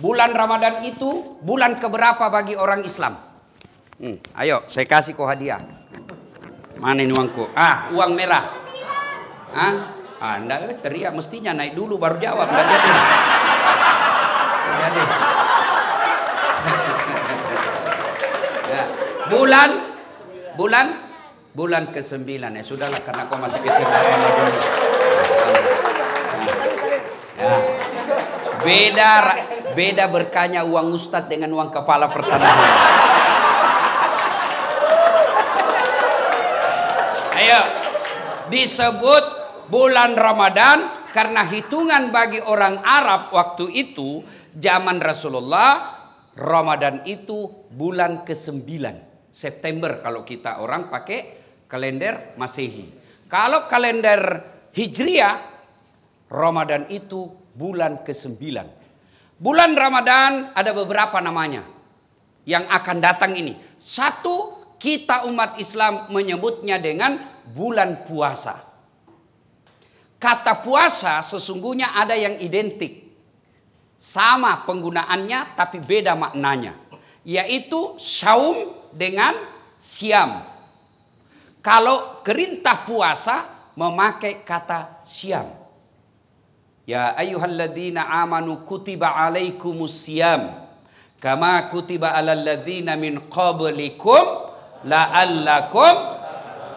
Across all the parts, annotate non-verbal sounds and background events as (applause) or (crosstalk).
Bulan Ramadan itu bulan keberapa bagi orang Islam? Hmm, ayo, saya kasih kau hadiah. Mana ini uangku? Ah, uang merah. Ah, anda ah, eh, teriak mestinya naik dulu baru jawab. Nggak jadi. jadi. Ya. Bulan, bulan, bulan ke sembilan ya sudahlah karena kau masih kecil. Ya. ya. Beda Beda berkahnya uang ustadz dengan uang kepala pertanahan. Ayo. Disebut bulan Ramadan karena hitungan bagi orang Arab waktu itu zaman Rasulullah Ramadan itu bulan ke-9 September kalau kita orang pakai kalender Masehi. Kalau kalender Hijriah Ramadan itu bulan ke-9 bulan Ramadan ada beberapa namanya yang akan datang ini. Satu, kita umat Islam menyebutnya dengan bulan puasa. Kata puasa sesungguhnya ada yang identik. Sama penggunaannya tapi beda maknanya. Yaitu syaum dengan siam. Kalau kerintah puasa memakai kata siam. Ya ayyuhalladzina amanu kutiba alaikumus siyam kama kutiba alal ladzina min qablikum la'allakum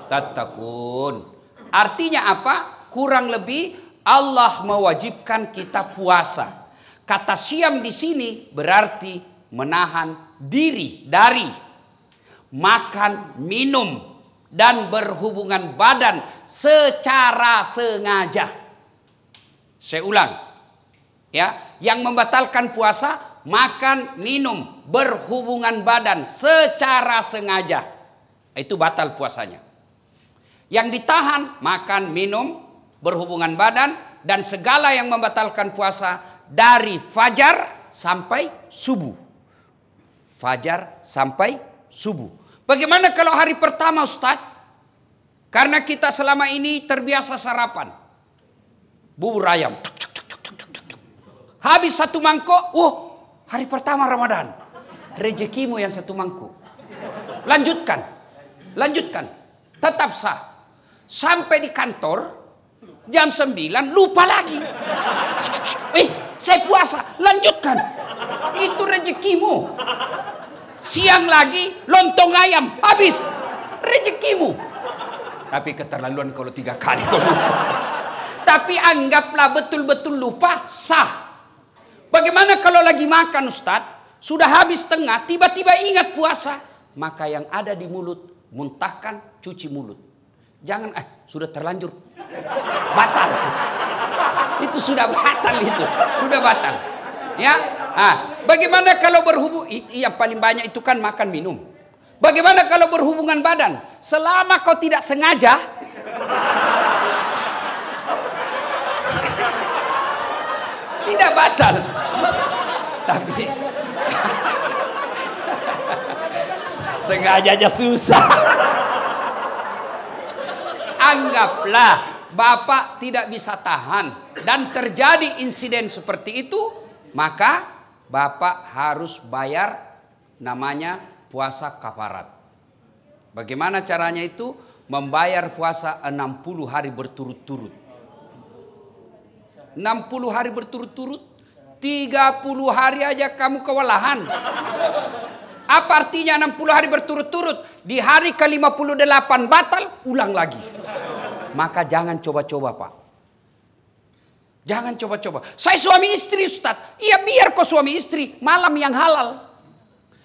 tattaqun. Artinya apa? Kurang lebih Allah mewajibkan kita puasa. Kata siam di sini berarti menahan diri dari makan, minum dan berhubungan badan secara sengaja. Saya ulang. Ya, yang membatalkan puasa makan, minum, berhubungan badan secara sengaja. Itu batal puasanya. Yang ditahan makan, minum, berhubungan badan dan segala yang membatalkan puasa dari fajar sampai subuh. Fajar sampai subuh. Bagaimana kalau hari pertama Ustadz? Karena kita selama ini terbiasa sarapan bubur ayam. Cuk, cuk, cuk, cuk, cuk, cuk, cuk. Habis satu mangkok, uh, hari pertama Ramadan. Rezekimu yang satu mangkok. Lanjutkan. Lanjutkan. Tetap sah. Sampai di kantor, jam sembilan lupa lagi. Eh, saya puasa, lanjutkan. Itu rezekimu. Siang lagi lontong ayam habis. Rezekimu. Tapi keterlaluan kalau tiga kali kau lupa tapi anggaplah betul-betul lupa sah. Bagaimana kalau lagi makan Ustadz, sudah habis tengah, tiba-tiba ingat puasa, maka yang ada di mulut muntahkan, cuci mulut. Jangan eh sudah terlanjur. Batal. itu sudah batal itu, sudah batal. Ya? Ah, bagaimana kalau berhubung yang paling banyak itu kan makan minum. Bagaimana kalau berhubungan badan? Selama kau tidak sengaja tidak batal tapi sengaja aja susah anggaplah bapak tidak bisa tahan dan terjadi insiden seperti itu maka bapak harus bayar namanya puasa kafarat bagaimana caranya itu membayar puasa 60 hari berturut-turut 60 hari berturut-turut, 30 hari aja kamu kewalahan. Apa artinya 60 hari berturut-turut? Di hari ke-58 batal, ulang lagi. Maka jangan coba-coba Pak. Jangan coba-coba. Saya suami istri Ustaz. Iya biar kok suami istri. Malam yang halal.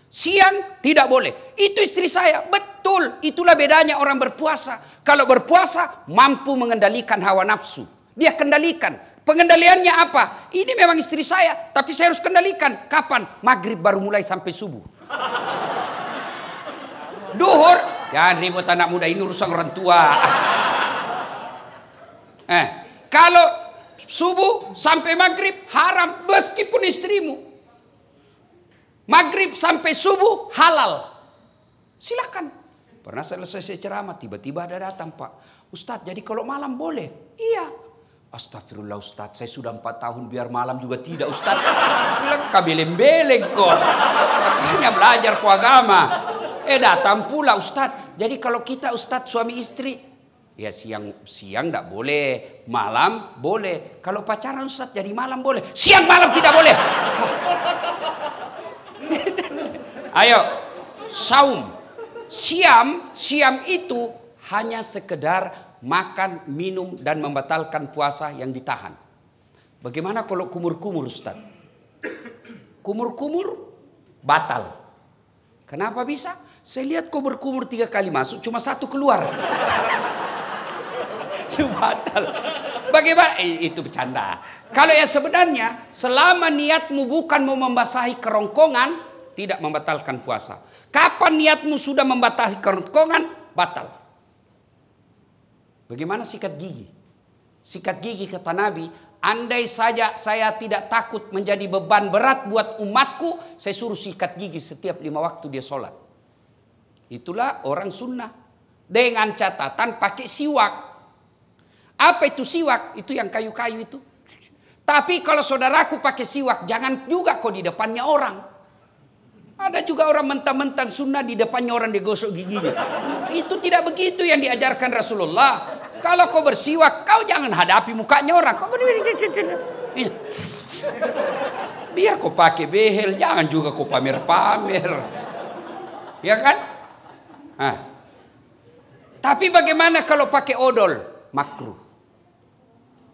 Siang tidak boleh. Itu istri saya. Betul. Itulah bedanya orang berpuasa. Kalau berpuasa mampu mengendalikan hawa nafsu. Dia kendalikan. Pengendaliannya apa? Ini memang istri saya, tapi saya harus kendalikan. Kapan? Maghrib baru mulai sampai subuh. Duhur, ya ribut anak muda ini urusan orang tua. (laughs) eh, kalau subuh sampai maghrib haram meskipun istrimu. Maghrib sampai subuh halal. Silakan. Pernah selesai saya ceramah, tiba-tiba ada datang Pak. Ustadz, jadi kalau malam boleh? Iya, Astagfirullah Ustadz, saya sudah empat tahun biar malam juga tidak Ustadz. Bilang kabeleng-beleng kok. Makanya belajar ku agama. Eh datang pula Ustadz. Jadi kalau kita Ustadz suami istri, ya siang siang tidak boleh, malam boleh. Kalau pacaran Ustadz jadi malam boleh, siang malam tidak boleh. (laughs) Ayo, saum. Siam, siam itu hanya sekedar makan, minum, dan membatalkan puasa yang ditahan. Bagaimana kalau kumur-kumur Ustaz? Kumur-kumur batal. Kenapa bisa? Saya lihat kau berkumur tiga kali masuk, cuma satu keluar. Itu (laughs) ya, batal. Bagaimana? itu bercanda. Kalau ya sebenarnya, selama niatmu bukan mau membasahi kerongkongan, tidak membatalkan puasa. Kapan niatmu sudah membatasi kerongkongan, batal. Bagaimana sikat gigi? Sikat gigi kata Nabi, andai saja saya tidak takut menjadi beban berat buat umatku, saya suruh sikat gigi setiap lima waktu dia sholat. Itulah orang sunnah. Dengan catatan pakai siwak. Apa itu siwak? Itu yang kayu-kayu itu. Tapi kalau saudaraku pakai siwak, jangan juga kok di depannya orang. Ada juga orang mentang-mentang sunnah di depannya orang digosok giginya. Itu tidak begitu yang diajarkan Rasulullah. Kalau kau bersiwa, kau jangan hadapi mukanya orang. Kau iya. Biar kau pakai behel, jangan juga kau pamer-pamer. Ya kan? Hah. Tapi bagaimana kalau pakai odol? Makruh.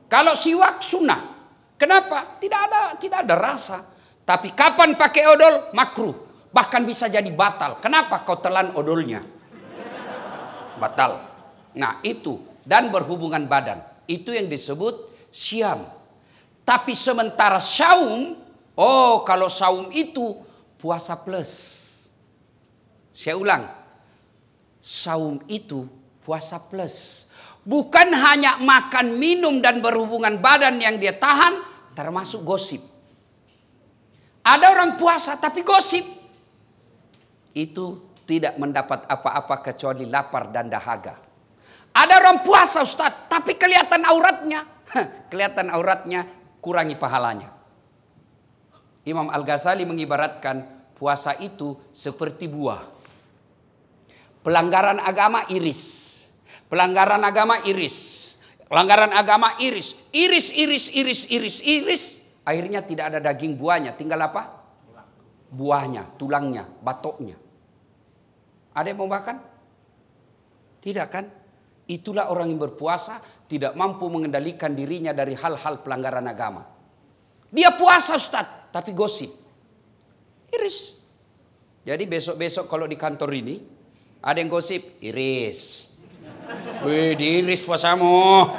Kalau siwak sunnah. Kenapa? Tidak ada tidak ada rasa. Tapi kapan pakai odol? Makruh. Bahkan bisa jadi batal. Kenapa kau telan odolnya? Batal. Nah, itu dan berhubungan badan. Itu yang disebut siam. Tapi sementara saum, oh kalau saum itu puasa plus. Saya ulang. Saum itu puasa plus. Bukan hanya makan, minum dan berhubungan badan yang dia tahan, termasuk gosip. Ada orang puasa tapi gosip. Itu tidak mendapat apa-apa kecuali lapar dan dahaga. Ada orang puasa Ustadz, tapi kelihatan auratnya. kelihatan auratnya, kurangi pahalanya. Imam Al-Ghazali mengibaratkan puasa itu seperti buah. Pelanggaran agama iris. Pelanggaran agama iris. Pelanggaran agama iris. Iris, iris, iris, iris, iris. Akhirnya tidak ada daging buahnya. Tinggal apa? Buahnya, tulangnya, batoknya. Ada yang mau makan? Tidak kan? Itulah orang yang berpuasa tidak mampu mengendalikan dirinya dari hal-hal pelanggaran agama. Dia puasa Ustadz, tapi gosip. Iris. Jadi besok-besok kalau di kantor ini, ada yang gosip, iris. Wih, diiris puasamu.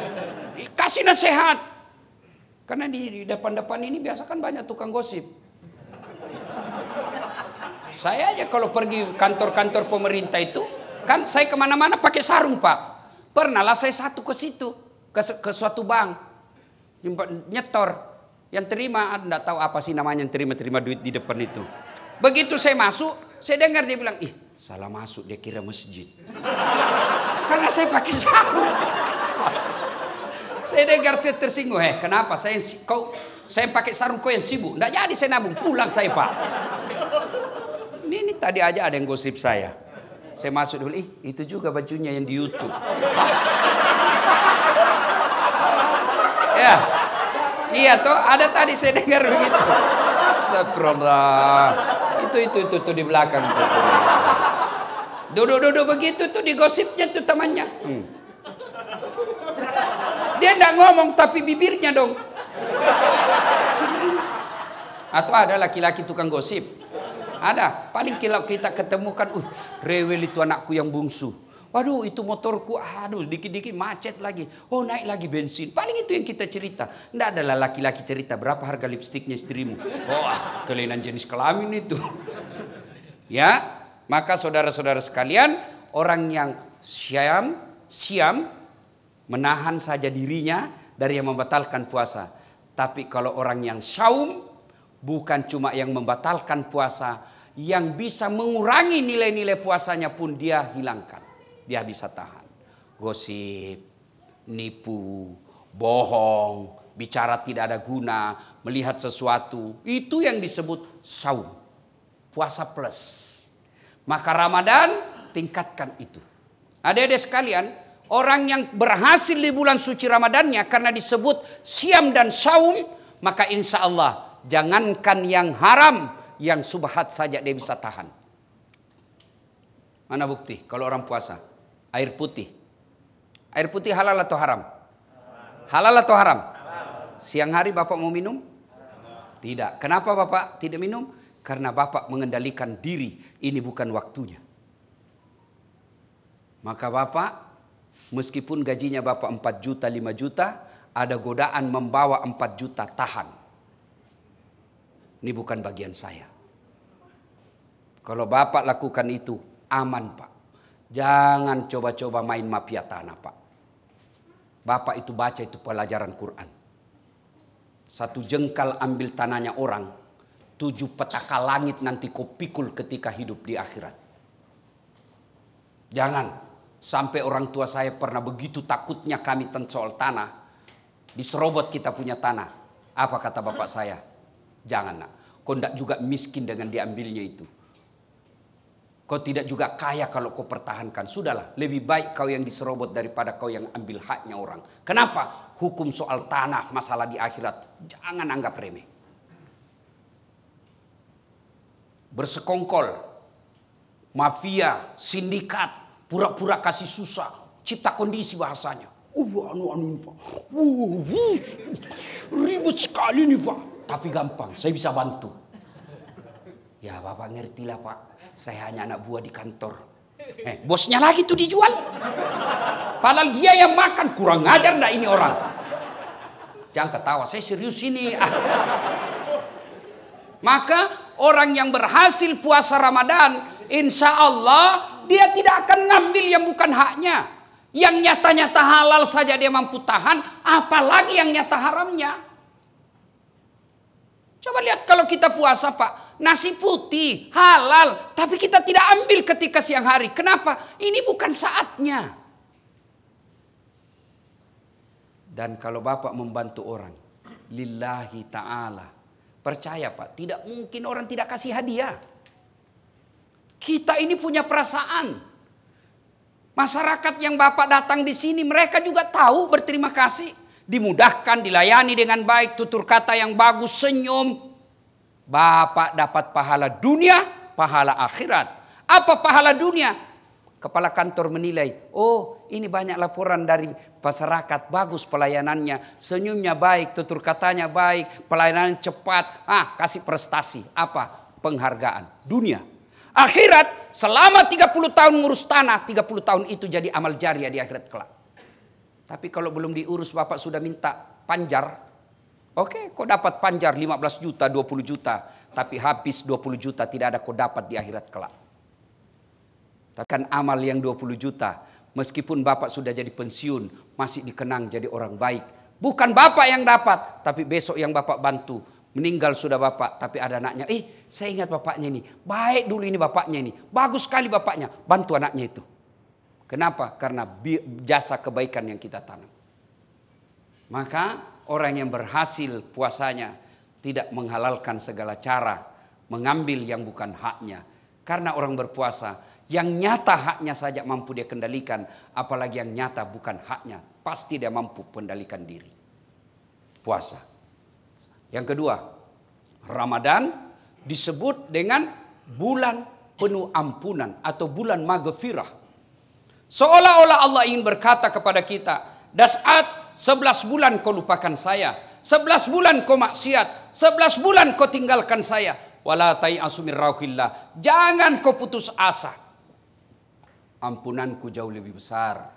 Kasih nasihat. Karena di, di depan-depan ini biasa kan banyak tukang gosip. Saya aja kalau pergi kantor-kantor pemerintah itu, kan saya kemana-mana pakai sarung pak. Pernahlah saya satu ke situ, ke, ke suatu bank, nyetor. Yang terima, anda ah, tahu apa sih namanya yang terima-terima duit di depan itu. Begitu saya masuk, saya dengar dia bilang, ih salah masuk, dia kira masjid. (laughs) Karena saya pakai sarung. (laughs) saya dengar saya tersinggung, eh kenapa saya kau saya pakai sarung kau yang sibuk. Tidak jadi saya nabung, pulang saya pak. (laughs) Ini, ini tadi aja ada yang gosip saya. Saya masuk dulu, ih itu juga bajunya yang di Youtube. (laughs) ya, iya toh ada tadi saya dengar begitu. Astagfirullah. Itu itu itu tuh di belakang tuh. Duduk-duduk begitu tuh di gosipnya tuh temannya. Hmm. Dia enggak ngomong tapi bibirnya dong. Atau ada laki-laki tukang gosip. Ada. Paling kalau kita ketemukan, uh, rewel itu anakku yang bungsu. Waduh, itu motorku, aduh, dikit-dikit macet lagi. Oh, naik lagi bensin. Paling itu yang kita cerita. Tidak adalah laki-laki cerita berapa harga lipstiknya istrimu. Wah, oh, kelainan jenis kelamin itu. ya, maka saudara-saudara sekalian, orang yang siam, siam menahan saja dirinya dari yang membatalkan puasa. Tapi kalau orang yang syaum Bukan cuma yang membatalkan puasa, yang bisa mengurangi nilai-nilai puasanya pun dia hilangkan. Dia bisa tahan. Gosip, nipu, bohong, bicara tidak ada guna, melihat sesuatu. Itu yang disebut saum. Puasa plus. Maka Ramadan tingkatkan itu. Ada-ada sekalian, orang yang berhasil di bulan suci Ramadannya karena disebut siam dan saum, maka insya Allah Jangankan yang haram, yang subhat saja dia bisa tahan. Mana bukti kalau orang puasa? Air putih. Air putih halal atau haram? Halal atau haram? Siang hari Bapak mau minum? Tidak. Kenapa Bapak tidak minum? Karena Bapak mengendalikan diri. Ini bukan waktunya. Maka Bapak meskipun gajinya Bapak 4 juta, 5 juta, ada godaan membawa 4 juta tahan. Ini bukan bagian saya. Kalau Bapak lakukan itu, aman Pak. Jangan coba-coba main mafia tanah Pak. Bapak itu baca itu pelajaran Quran. Satu jengkal ambil tanahnya orang, tujuh petaka langit nanti kau pikul ketika hidup di akhirat. Jangan sampai orang tua saya pernah begitu takutnya kami tentang soal tanah, diserobot kita punya tanah. Apa kata bapak saya? Jangan nak. Kau tidak juga miskin dengan diambilnya itu. Kau tidak juga kaya kalau kau pertahankan. Sudahlah, lebih baik kau yang diserobot daripada kau yang ambil haknya orang. Kenapa? Hukum soal tanah, masalah di akhirat. Jangan anggap remeh. Bersekongkol, mafia, sindikat, pura-pura kasih susah. Cipta kondisi bahasanya. Uh, anu, anu, Pak. Uh, uh ribut sekali nih, Pak. Tapi gampang, saya bisa bantu. Ya Bapak ngerti lah Pak, saya hanya anak buah di kantor. Eh, bosnya lagi tuh dijual. Padahal dia yang makan, kurang ajar ndak ini orang. Jangan ketawa, saya serius ini. Ah. Maka orang yang berhasil puasa Ramadan, insya Allah dia tidak akan ngambil yang bukan haknya. Yang nyata-nyata halal saja dia mampu tahan, apalagi yang nyata haramnya. Coba lihat kalau kita puasa Pak, nasi putih, halal, tapi kita tidak ambil ketika siang hari. Kenapa? Ini bukan saatnya. Dan kalau Bapak membantu orang, lillahi ta'ala. Percaya Pak, tidak mungkin orang tidak kasih hadiah. Kita ini punya perasaan. Masyarakat yang Bapak datang di sini, mereka juga tahu berterima kasih dimudahkan, dilayani dengan baik, tutur kata yang bagus, senyum. Bapak dapat pahala dunia, pahala akhirat. Apa pahala dunia? Kepala kantor menilai, oh ini banyak laporan dari masyarakat, bagus pelayanannya, senyumnya baik, tutur katanya baik, pelayanan cepat, ah kasih prestasi, apa? Penghargaan, dunia. Akhirat selama 30 tahun ngurus tanah, 30 tahun itu jadi amal jariah di akhirat kelak. Tapi kalau belum diurus bapak sudah minta panjar. Oke, okay, kau dapat panjar 15 juta, 20 juta. Tapi habis 20 juta tidak ada kau dapat di akhirat kelak. Tapi kan amal yang 20 juta. Meskipun bapak sudah jadi pensiun, masih dikenang jadi orang baik. Bukan bapak yang dapat, tapi besok yang bapak bantu. Meninggal sudah bapak, tapi ada anaknya. Eh, saya ingat bapaknya ini. Baik dulu ini bapaknya ini. Bagus sekali bapaknya. Bantu anaknya itu. Kenapa? Karena jasa kebaikan yang kita tanam. Maka orang yang berhasil puasanya tidak menghalalkan segala cara, mengambil yang bukan haknya. Karena orang berpuasa yang nyata haknya saja mampu dia kendalikan, apalagi yang nyata bukan haknya, pasti dia mampu kendalikan diri. Puasa. Yang kedua, Ramadan disebut dengan bulan penuh ampunan atau bulan maghfirah Seolah-olah Allah ingin berkata kepada kita, Dasat 11 bulan kau lupakan saya. sebelas bulan kau maksiat. sebelas bulan kau tinggalkan saya. Wala asumir rauhillah. Jangan kau putus asa. Ampunanku jauh lebih besar.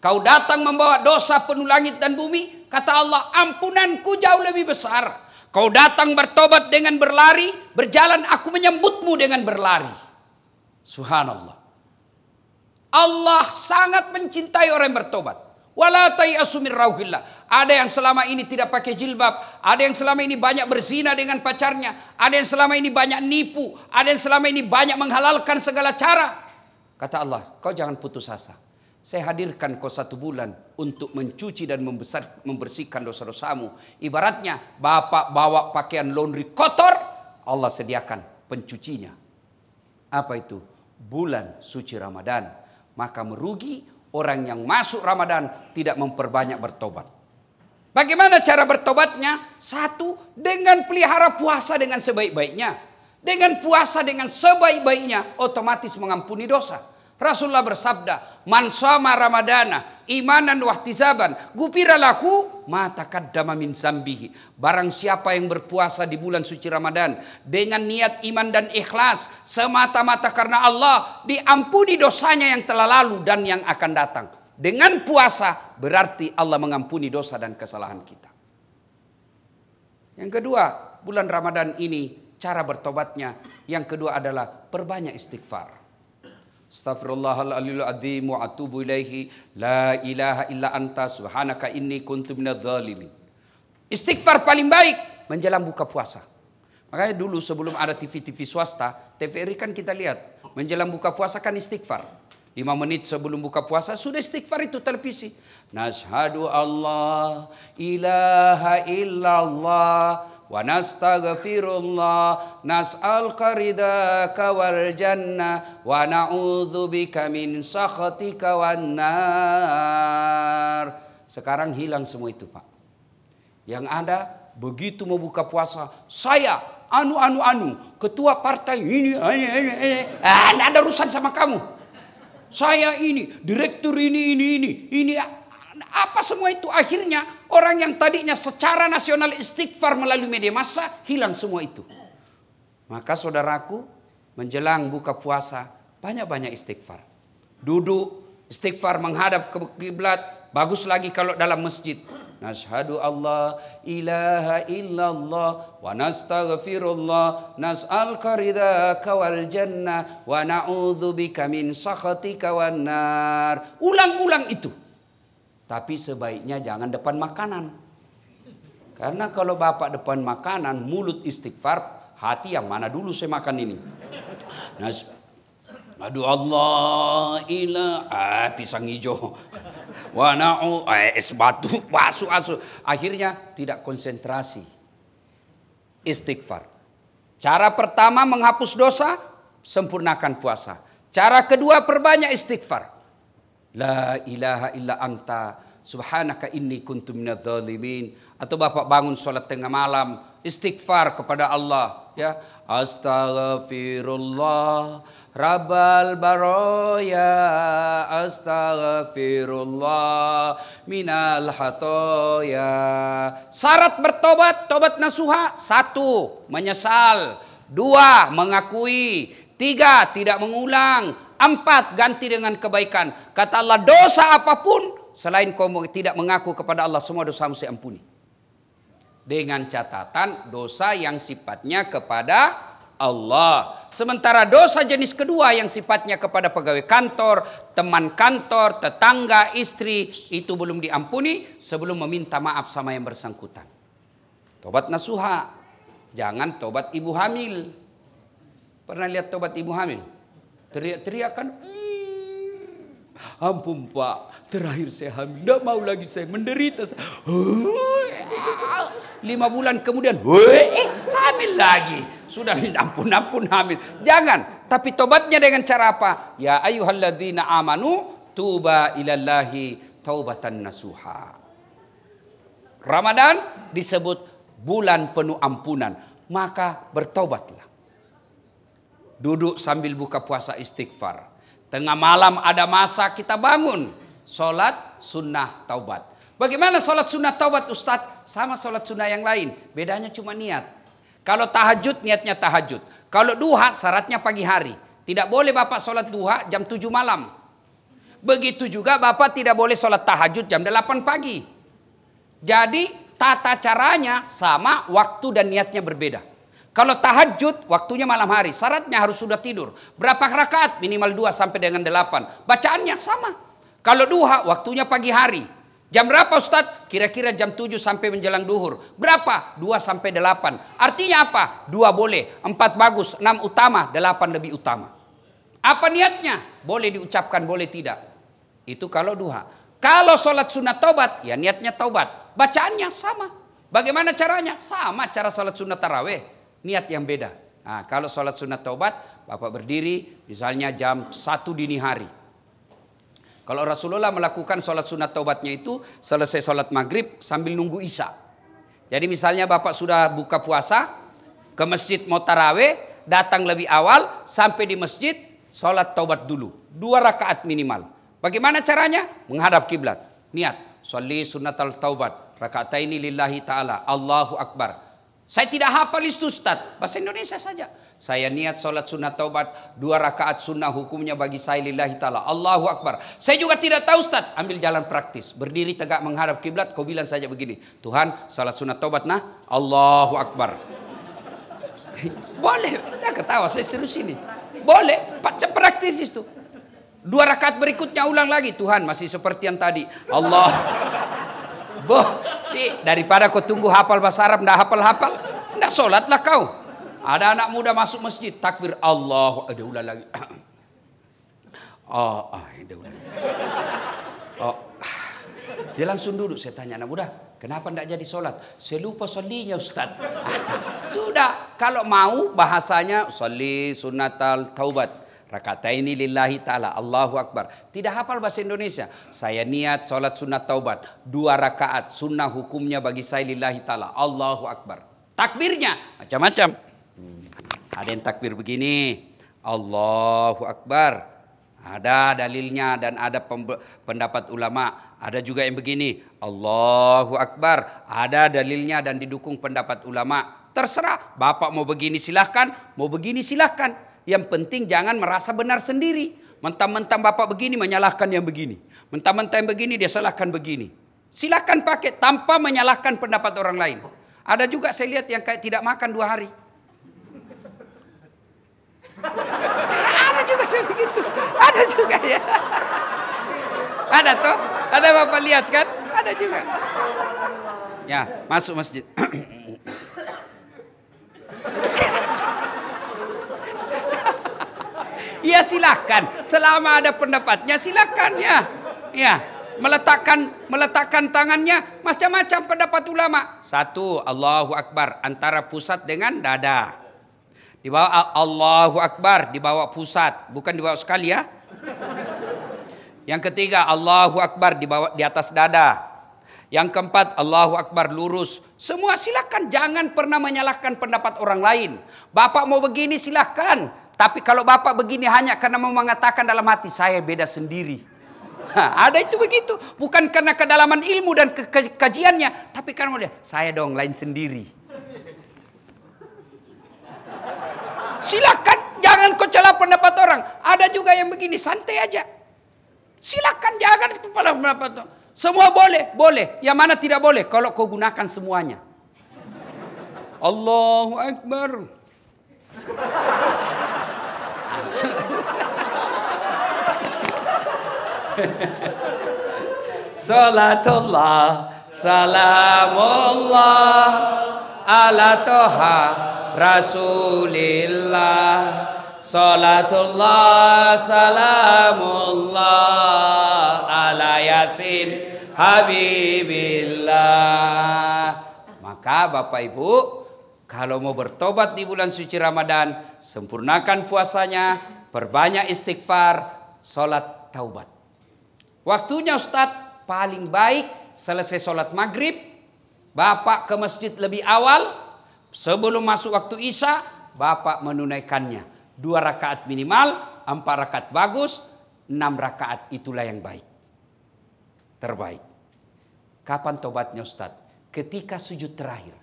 Kau datang membawa dosa penuh langit dan bumi. Kata Allah, ampunanku jauh lebih besar. Kau datang bertobat dengan berlari. Berjalan aku menyambutmu dengan berlari. Subhanallah. Allah sangat mencintai orang yang bertobat. Wala asumir Ada yang selama ini tidak pakai jilbab. Ada yang selama ini banyak berzina dengan pacarnya. Ada yang selama ini banyak nipu. Ada yang selama ini banyak menghalalkan segala cara. Kata Allah, kau jangan putus asa. Saya hadirkan kau satu bulan untuk mencuci dan membesar, membersihkan dosa-dosamu. Ibaratnya bapak bawa pakaian laundry kotor, Allah sediakan pencucinya. Apa itu? Bulan suci Ramadan maka merugi orang yang masuk Ramadan tidak memperbanyak bertobat. Bagaimana cara bertobatnya? Satu, dengan pelihara puasa dengan sebaik-baiknya. Dengan puasa dengan sebaik-baiknya, otomatis mengampuni dosa. Rasulullah bersabda, "Man shoma Ramadana imanan wahtisaban, gupira lahu taqaddama min zambihi." Barang siapa yang berpuasa di bulan suci Ramadan dengan niat iman dan ikhlas semata-mata karena Allah, diampuni dosanya yang telah lalu dan yang akan datang. Dengan puasa berarti Allah mengampuni dosa dan kesalahan kita. Yang kedua, bulan Ramadan ini cara bertobatnya yang kedua adalah perbanyak istighfar. Astaghfirullahaladzim adzim wa atubu ilaihi la ilaha illa anta subhanaka inni kuntu minadh-dhalimin. Istighfar paling baik menjelang buka puasa. Makanya dulu sebelum ada TV-TV swasta, TVRI kan kita lihat menjelang buka puasa kan istighfar. 5 menit sebelum buka puasa sudah istighfar itu televisi. Nashadu Allah ilaha illallah ونستغفر الله نسألك رضاك والجنة ونعوذ بك من سخطك والنار sekarang hilang semua itu Pak yang ada begitu mau buka puasa saya anu anu anu ketua partai ini ini ini, ini. Ah, ada urusan sama kamu saya ini direktur ini ini ini ini apa semua itu akhirnya orang yang tadinya secara nasional istighfar melalui media massa hilang semua itu. Maka saudaraku menjelang buka puasa banyak-banyak istighfar. Duduk istighfar menghadap ke kiblat bagus lagi kalau dalam masjid. Nashadu Allah ilaha illallah wa nastaghfirullah nas'al karida kawal jannah wa na'udzubika min sakhatika wan nar. Ulang-ulang itu. Tapi sebaiknya jangan depan makanan. Karena kalau bapak depan makanan, mulut istighfar, hati yang mana dulu saya makan ini. Nah, Aduh Allah ila ah, pisang hijau. (laughs) warna eh, es batu (laughs) basu asu. Akhirnya tidak konsentrasi. Istighfar. Cara pertama menghapus dosa, sempurnakan puasa. Cara kedua perbanyak istighfar. La ilaha illa anta subhanaka inni kuntu minadzalimin. atau Bapak bangun sholat tengah malam istighfar kepada Allah ya astaghfirullah rabbal baraya astaghfirullah minal hatoya syarat bertobat tobat nasuha satu menyesal dua mengakui tiga tidak mengulang Empat, ganti dengan kebaikan. Kata Allah, dosa apapun selain kau tidak mengaku kepada Allah, semua dosamu mesti ampuni. Dengan catatan dosa yang sifatnya kepada Allah. Sementara dosa jenis kedua yang sifatnya kepada pegawai kantor, teman kantor, tetangga, istri, itu belum diampuni sebelum meminta maaf sama yang bersangkutan. Tobat nasuha, jangan tobat ibu hamil. Pernah lihat tobat ibu hamil? teriak teriakan hmm, Ampun pak, terakhir saya hamil. Tidak mau lagi saya menderita. Lima bulan kemudian, eh, hamil lagi. Sudah ampun ampun hamil. Jangan. Tapi tobatnya dengan cara apa? Ya ayuhalladzina amanu tuba ilallahi taubatan nasuha. Ramadan disebut bulan penuh ampunan. Maka bertobatlah duduk sambil buka puasa istighfar. Tengah malam ada masa kita bangun. Sholat sunnah taubat. Bagaimana sholat sunnah taubat Ustadz? Sama sholat sunnah yang lain. Bedanya cuma niat. Kalau tahajud, niatnya tahajud. Kalau duha, syaratnya pagi hari. Tidak boleh Bapak sholat duha jam 7 malam. Begitu juga Bapak tidak boleh sholat tahajud jam 8 pagi. Jadi tata caranya sama, waktu dan niatnya berbeda. Kalau tahajud waktunya malam hari, syaratnya harus sudah tidur. Berapa rakaat? Minimal dua sampai dengan delapan. Bacaannya sama. Kalau duha waktunya pagi hari. Jam berapa Ustadz? Kira-kira jam tujuh sampai menjelang duhur. Berapa? Dua sampai delapan. Artinya apa? Dua boleh, empat bagus, enam utama, delapan lebih utama. Apa niatnya? Boleh diucapkan, boleh tidak. Itu kalau duha. Kalau sholat sunat taubat, ya niatnya taubat. Bacaannya sama. Bagaimana caranya? Sama cara sholat sunat taraweh niat yang beda. Nah, kalau sholat sunat taubat, Bapak berdiri misalnya jam 1 dini hari. Kalau Rasulullah melakukan sholat sunat taubatnya itu selesai sholat maghrib sambil nunggu isya. Jadi misalnya Bapak sudah buka puasa, ke masjid mau taraweh, datang lebih awal, sampai di masjid, sholat taubat dulu. Dua rakaat minimal. Bagaimana caranya? Menghadap kiblat. Niat. Sholli al taubat. Rakaat ini lillahi ta'ala. Allahu Akbar. Saya tidak hafal itu Ustaz. Bahasa Indonesia saja. Saya niat sholat sunnah taubat. Dua rakaat sunnah hukumnya bagi saya lillahi ta'ala. Allahu Akbar. Saya juga tidak tahu Ustaz. Ambil jalan praktis. Berdiri tegak menghadap kiblat. Kau bilang saja begini. Tuhan sholat sunnah taubat nah. Allahu Akbar. (laughs) Boleh. Saya ketawa. Saya seru sini. Boleh. Praktis itu. Dua rakaat berikutnya ulang lagi. Tuhan masih seperti yang tadi. Allah. Boh, eh, daripada kau tunggu hafal bahasa Arab, tidak hafal-hafal, tidak solatlah kau. Ada anak muda masuk masjid, takbir Allah. Ada ulang lagi. (clears throat) Oh, ah, oh, ada ulang. Oh, (sighs) dia langsung duduk, saya tanya anak muda, kenapa tidak jadi solat? Saya lupa solinya Ustaz. (laughs) Sudah, kalau mau bahasanya, soli, sunnatal, taubat. Rakataini lillahi ta'ala. Allahu Akbar. Tidak hafal bahasa Indonesia. Saya niat sholat sunat taubat. Dua rakaat. Sunnah hukumnya bagi saya lillahi ta'ala. Allahu Akbar. Takbirnya. Macam-macam. Hmm. Ada yang takbir begini. Allahu Akbar. Ada dalilnya dan ada pendapat ulama. Ada juga yang begini, Allahu Akbar. Ada dalilnya dan didukung pendapat ulama. Terserah, Bapak mau begini silahkan, mau begini silahkan. Yang penting jangan merasa benar sendiri. Mentang-mentang bapak begini menyalahkan yang begini. Mentang-mentang yang begini dia salahkan begini. Silahkan pakai tanpa menyalahkan pendapat orang lain. Ada juga saya lihat yang kayak tidak makan dua hari. Ada juga saya begitu. Ada juga ya. Ada toh? Ada bapak lihat kan? Ada juga. Ya, masuk masjid. Ya silahkan, Selama ada pendapatnya silakan ya. Ya, meletakkan meletakkan tangannya macam-macam pendapat ulama. Satu, Allahu Akbar antara pusat dengan dada. Di bawah Allahu Akbar di bawah pusat, bukan di bawah sekali ya. Yang ketiga, Allahu Akbar di bawah di atas dada. Yang keempat, Allahu Akbar lurus. Semua silahkan, jangan pernah menyalahkan pendapat orang lain. Bapak mau begini silahkan. Tapi kalau bapak begini hanya karena mau mengatakan dalam hati saya beda sendiri. Nah, ada itu begitu, bukan karena kedalaman ilmu dan ke kajiannya, tapi karena dia saya dong lain sendiri. Silakan jangan kau celah pendapat orang. Ada juga yang begini, santai aja. Silakan jangan kepala pendapat orang. Semua boleh, boleh. Yang mana tidak boleh kalau kau gunakan semuanya. Allahu Akbar. (laughs) Salatullah, salamullah ala toha Rasulillah. Salatullah, salamullah ala yasin Habibillah. Maka Bapak Ibu, kalau mau bertobat di bulan suci Ramadan, sempurnakan puasanya, perbanyak istighfar, sholat taubat. Waktunya Ustadz paling baik selesai sholat maghrib, Bapak ke masjid lebih awal, sebelum masuk waktu isya, Bapak menunaikannya. Dua rakaat minimal, empat rakaat bagus, enam rakaat itulah yang baik. Terbaik. Kapan tobatnya Ustadz? Ketika sujud terakhir.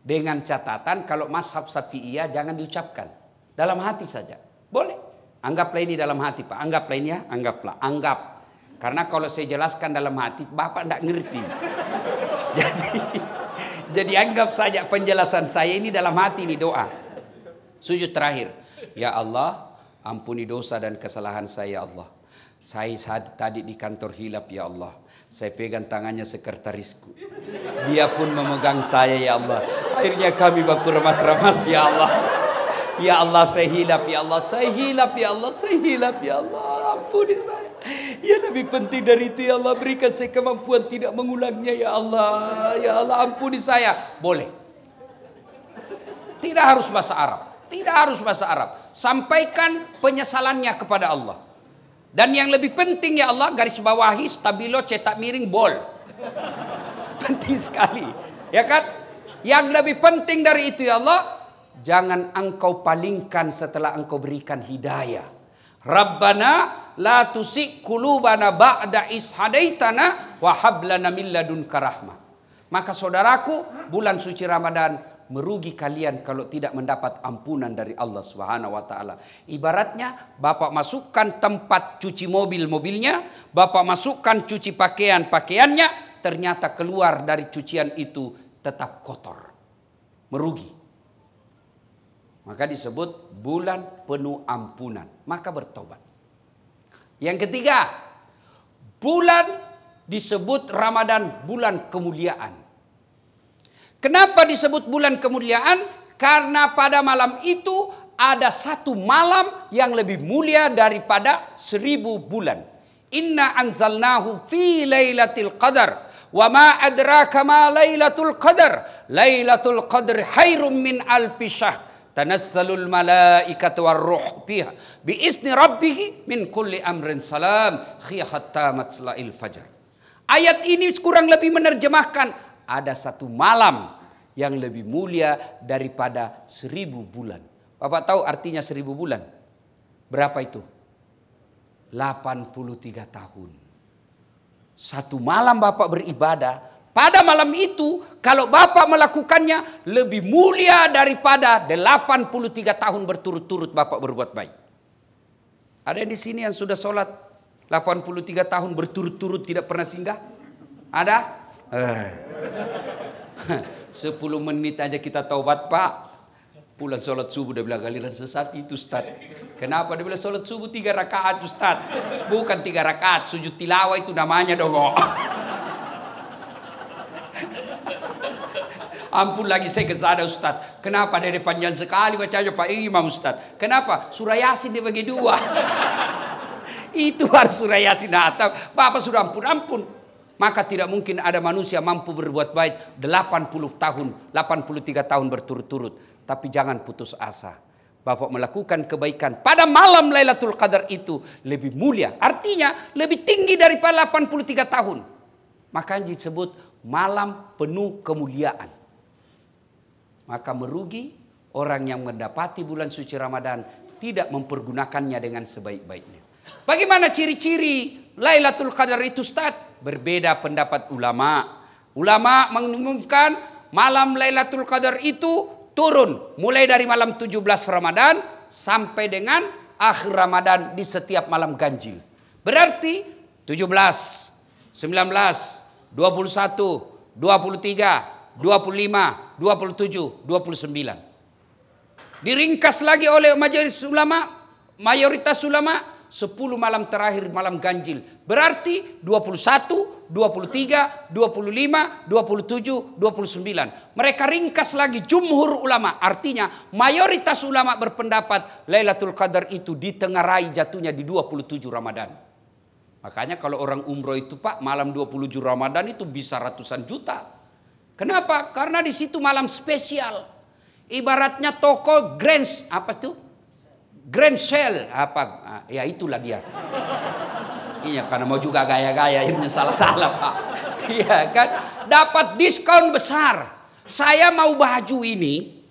Dengan catatan kalau mashab syafi'iyah jangan diucapkan. Dalam hati saja. Boleh. Anggaplah ini dalam hati Pak. Anggaplah ini ya. Anggaplah. Anggap. Karena kalau saya jelaskan dalam hati Bapak tidak ngerti. (laughs) jadi, jadi anggap saja penjelasan saya ini dalam hati ini doa. Sujud terakhir. Ya Allah ampuni dosa dan kesalahan saya ya Allah. Saya tadi di kantor hilap ya Allah. Saya pegang tangannya sekretarisku. Dia pun memegang saya ya Allah. Akhirnya kami baku remas-remas ya Allah. Ya Allah saya hilap ya Allah, saya hilap ya Allah, saya hilap ya Allah. Ampuni saya. Ya lebih penting dari itu ya Allah berikan saya kemampuan tidak mengulangnya ya Allah. Ya Allah ampuni saya. Boleh. Tidak harus bahasa Arab. Tidak harus bahasa Arab. Sampaikan penyesalannya kepada Allah. Dan yang lebih penting ya Allah garis bawahi stabilo cetak miring bol. penting sekali. Ya kan? Yang lebih penting dari itu ya Allah, jangan engkau palingkan setelah engkau berikan hidayah. Rabbana la tusik kulubana ba'da is hadaitana wa hablana min ladunka rahmah. Maka saudaraku, bulan suci Ramadan merugi kalian kalau tidak mendapat ampunan dari Allah Subhanahu wa taala. Ibaratnya Bapak masukkan tempat cuci mobil mobilnya, Bapak masukkan cuci pakaian pakaiannya, ternyata keluar dari cucian itu tetap kotor. Merugi. Maka disebut bulan penuh ampunan, maka bertobat. Yang ketiga, bulan disebut Ramadan bulan kemuliaan. Kenapa disebut bulan kemuliaan? Karena pada malam itu ada satu malam yang lebih mulia daripada seribu bulan. Inna anzalnahu fi lailatul qadar. Wa ma adraka ma lailatul qadar. Lailatul qadr hayrum min alfi syahr. Tanassalul malaikatu warruh fiha isni rabbih min kulli amrin salam khiya hatta matsla'il fajar. Ayat ini kurang lebih menerjemahkan ada satu malam yang lebih mulia daripada seribu bulan. Bapak tahu artinya seribu bulan? Berapa itu? 83 tahun. Satu malam Bapak beribadah, pada malam itu kalau Bapak melakukannya lebih mulia daripada 83 tahun berturut-turut Bapak berbuat baik. Ada yang di sini yang sudah sholat 83 tahun berturut-turut tidak pernah singgah? Ada? Eh. (laughs) Sepuluh menit aja kita taubat pak. Pulang sholat subuh dia bilang galiran sesat itu Ustaz. Kenapa dia bilang sholat subuh tiga rakaat Ustaz. Bukan tiga rakaat, sujud tilawah itu namanya dong. (laughs) Ampun lagi saya ke sana Ustaz. Kenapa dari panjang sekali bacanya Pak Imam Ustad. Kenapa? Surah Yasin dibagi dua. (laughs) Itu harus surah Yasin Bapak sudah ampun-ampun maka tidak mungkin ada manusia mampu berbuat baik 80 tahun, 83 tahun berturut-turut. Tapi jangan putus asa. Bapak melakukan kebaikan pada malam Lailatul Qadar itu lebih mulia. Artinya lebih tinggi daripada 83 tahun. Maka disebut malam penuh kemuliaan. Maka merugi orang yang mendapati bulan suci Ramadan tidak mempergunakannya dengan sebaik-baiknya. Bagaimana ciri-ciri Lailatul Qadar itu Ustaz? berbeda pendapat ulama. Ulama mengumumkan malam Lailatul Qadar itu turun mulai dari malam 17 Ramadan sampai dengan akhir Ramadan di setiap malam ganjil. Berarti 17, 19, 21, 23, 25, 27, 29. Diringkas lagi oleh majelis ulama, mayoritas ulama 10 malam terakhir malam ganjil. Berarti 21, 23, 25, 27, 29. Mereka ringkas lagi jumhur ulama. Artinya mayoritas ulama berpendapat Lailatul Qadar itu di tengah rai jatuhnya di 27 Ramadan. Makanya kalau orang umroh itu Pak malam 27 Ramadan itu bisa ratusan juta. Kenapa? Karena di situ malam spesial. Ibaratnya toko Grand apa tuh? Grand Shell apa ah, ya itulah dia. iya karena mau juga gaya-gaya ini salah-salah Pak. (laughs) Iya kan? Dapat diskon besar. Saya mau baju ini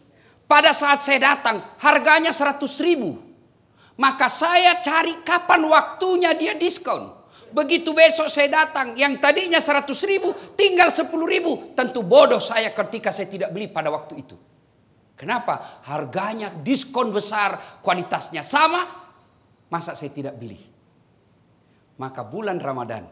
pada saat saya datang harganya seratus ribu. Maka saya cari kapan waktunya dia diskon. Begitu besok saya datang yang tadinya seratus ribu tinggal sepuluh ribu. Tentu bodoh saya ketika saya tidak beli pada waktu itu. Kenapa? Harganya diskon besar, kualitasnya sama. Masa saya tidak beli? Maka bulan Ramadan,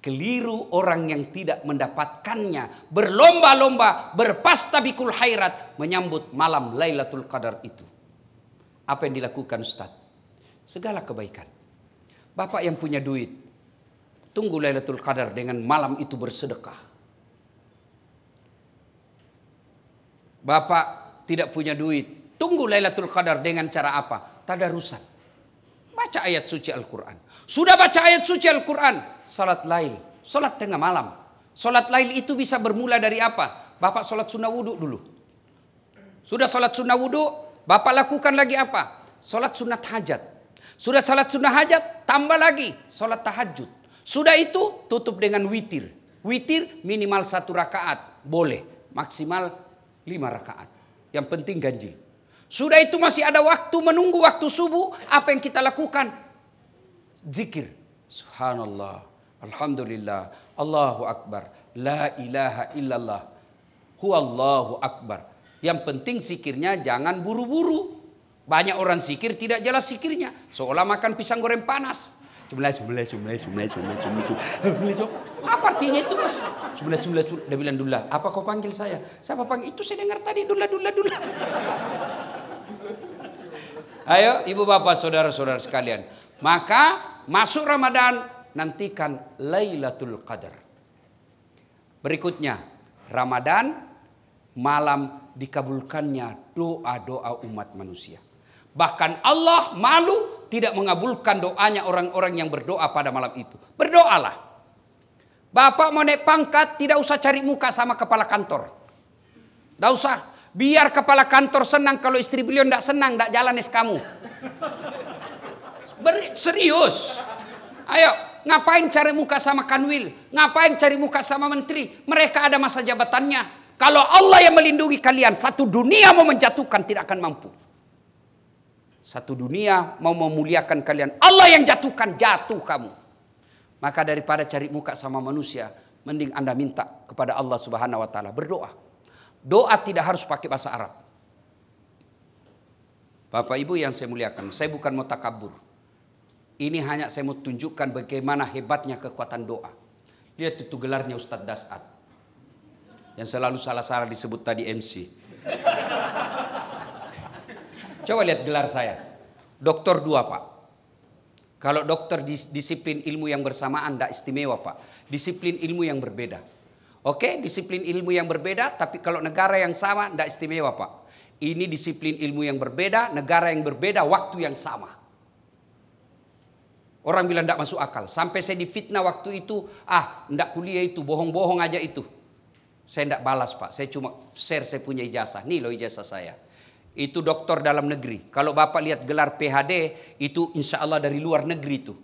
keliru orang yang tidak mendapatkannya berlomba-lomba berpasta bikul hairat menyambut malam Lailatul Qadar itu. Apa yang dilakukan Ustaz? Segala kebaikan. Bapak yang punya duit, tunggu Lailatul Qadar dengan malam itu bersedekah. Bapak tidak punya duit. Tunggu Lailatul Qadar dengan cara apa? Tadarusan. Baca ayat suci Al-Quran. Sudah baca ayat suci Al-Quran. Salat lail. Salat tengah malam. Salat lail itu bisa bermula dari apa? Bapak salat sunnah wudhu dulu. Sudah salat sunnah wudhu, Bapak lakukan lagi apa? Salat sunat hajat. Sudah salat sunnah hajat, tambah lagi salat tahajud. Sudah itu tutup dengan witir. Witir minimal satu rakaat, boleh. Maksimal lima rakaat. Yang penting ganjil. Sudah itu masih ada waktu menunggu waktu subuh. Apa yang kita lakukan? Zikir. Subhanallah. Alhamdulillah. Allahu Akbar. La ilaha illallah. Huallahu Akbar. Yang penting zikirnya jangan buru-buru. Banyak orang zikir tidak jelas zikirnya. Seolah makan pisang goreng panas sebelah sebelah sebelah sebelah sebelah sebelah sebelah eh, sebelah apa artinya itu mas sebelah sebelah sebelah dia bilang dula apa kau panggil saya siapa panggil itu saya dengar tadi dula dula dula (laughs) ayo ibu bapak saudara saudara sekalian maka masuk Ramadan nantikan Lailatul Qadar berikutnya Ramadan malam dikabulkannya doa-doa umat manusia bahkan Allah malu tidak mengabulkan doanya orang-orang yang berdoa pada malam itu. Berdoalah. Bapak mau naik pangkat, tidak usah cari muka sama kepala kantor. Tidak usah. Biar kepala kantor senang, kalau istri beliau tidak senang, tidak jalan es kamu. Ber serius. Ayo, ngapain cari muka sama kanwil? Ngapain cari muka sama menteri? Mereka ada masa jabatannya. Kalau Allah yang melindungi kalian, satu dunia mau menjatuhkan tidak akan mampu. Satu dunia mau memuliakan kalian. Allah yang jatuhkan, jatuh kamu. Maka daripada cari muka sama manusia, mending Anda minta kepada Allah Subhanahu wa taala, berdoa. Doa tidak harus pakai bahasa Arab. Bapak Ibu yang saya muliakan, saya bukan mau takabur. Ini hanya saya mau tunjukkan bagaimana hebatnya kekuatan doa. Lihat itu gelarnya Ustadz Dasat. Yang selalu salah-salah disebut tadi MC. Coba lihat gelar saya. Doktor dua Pak. Kalau dokter disiplin ilmu yang bersamaan tidak istimewa Pak. Disiplin ilmu yang berbeda. Oke, disiplin ilmu yang berbeda, tapi kalau negara yang sama tidak istimewa Pak. Ini disiplin ilmu yang berbeda, negara yang berbeda, waktu yang sama. Orang bilang tidak masuk akal. Sampai saya difitnah waktu itu, ah tidak kuliah itu, bohong-bohong aja itu. Saya tidak balas Pak, saya cuma share saya punya ijazah. Nih loh ijazah saya. Itu doktor dalam negeri. Kalau Bapak lihat gelar PhD, itu insya Allah dari luar negeri itu.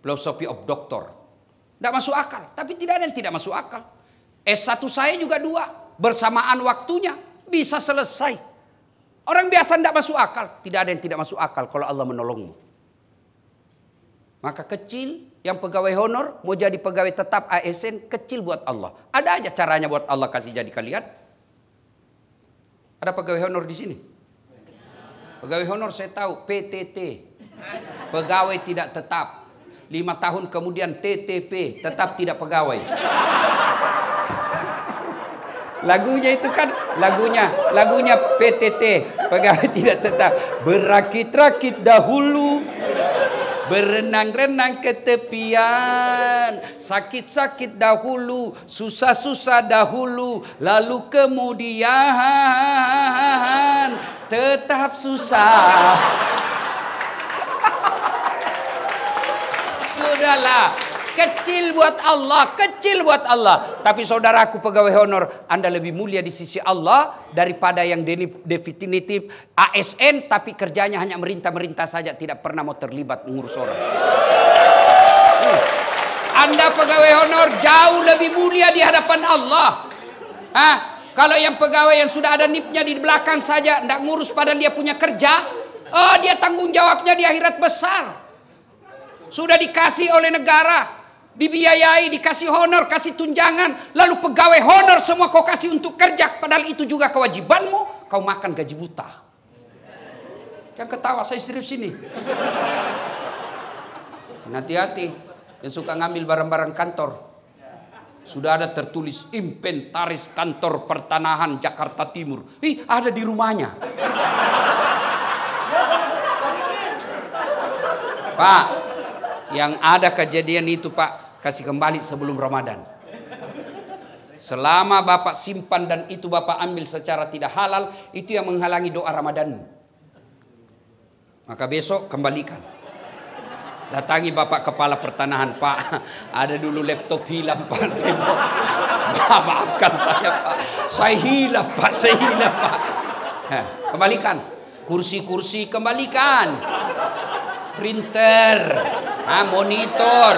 Philosophy of Doctor. Tidak masuk akal. Tapi tidak ada yang tidak masuk akal. S1 saya juga dua. Bersamaan waktunya. Bisa selesai. Orang biasa tidak masuk akal. Tidak ada yang tidak masuk akal kalau Allah menolongmu. Maka kecil yang pegawai honor mau jadi pegawai tetap ASN kecil buat Allah. Ada aja caranya buat Allah kasih jadi kalian. Ada pegawai honor di sini? Pegawai honor saya tahu PTT. Pegawai tidak tetap. Lima tahun kemudian TTP, tetap tidak pegawai. Lagunya itu kan lagunya, lagunya PTT, pegawai tidak tetap. Berakit-rakit dahulu, Berenang-renang ke tepian Sakit-sakit dahulu Susah-susah dahulu Lalu kemudian tetap susah. Sudahlah, kecil buat Allah, kecil buat Allah. Tapi saudaraku pegawai honor, Anda lebih mulia di sisi Allah daripada yang definitif ASN tapi kerjanya hanya merintah-merintah saja, tidak pernah mau terlibat mengurus orang. Hmm. Anda pegawai honor jauh lebih mulia di hadapan Allah. Hah? Kalau yang pegawai yang sudah ada nipnya di belakang saja, tidak ngurus padahal dia punya kerja, oh dia tanggung jawabnya di akhirat besar. Sudah dikasih oleh negara, dibiayai, dikasih honor, kasih tunjangan, lalu pegawai honor semua kau kasih untuk kerja, padahal itu juga kewajibanmu, kau makan gaji buta. Yang ketawa, saya serius sini. Hati-hati, yang suka ngambil barang-barang kantor, sudah ada tertulis inventaris kantor pertanahan Jakarta Timur. Ih, ada di rumahnya. Pak, yang ada kejadian itu Pak, kasih kembali sebelum Ramadan. Selama Bapak simpan dan itu Bapak ambil secara tidak halal, itu yang menghalangi doa Ramadanmu. Maka besok kembalikan. Datangi Bapak Kepala Pertanahan, Pak. Ada dulu laptop hilang, Pak. Saya mau... maafkan saya, Pak. Saya hilang, Pak. Saya hilang, Pak. kembalikan. Kursi-kursi kembalikan. Printer, Ha, monitor,